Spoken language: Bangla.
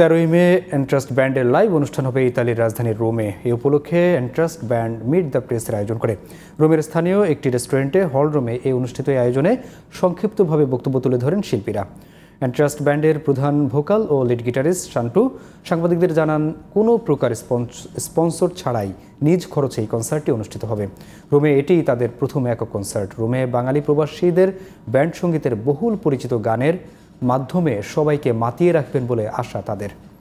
তেরোই মে এন্ট্রাস্ট ব্যান্ডের লাইভ অনুষ্ঠান হবে ইতালির রাজধানী রোমে এই উপলক্ষে এন্ট্রাস্ট ব্যান্ড মিট দ্য প্রেসের আয়োজন করে রোমের স্থানীয় একটি রেস্টুরেন্টে হল রুমে এই অনুষ্ঠিত আয়োজনে সংক্ষিপ্তভাবে বক্তব্য তুলে ধরেন শিল্পীরা এন্ট্রাস্ট ব্যান্ডের প্রধান ভোকাল ও লিড গিটারিস্ট শান্টু সাংবাদিকদের জানান কোনো প্রকার স্পন্সর ছাড়াই নিজ খরচে এই কনসার্টটি অনুষ্ঠিত হবে রোমে এটি তাদের প্রথম একক কনসার্ট রোমে বাঙালি প্রবাসীদের ব্যান্ড সঙ্গীতের বহুল পরিচিত গানের মাধ্যমে সবাইকে মাতিয়ে রাখবেন বলে আশা তাদের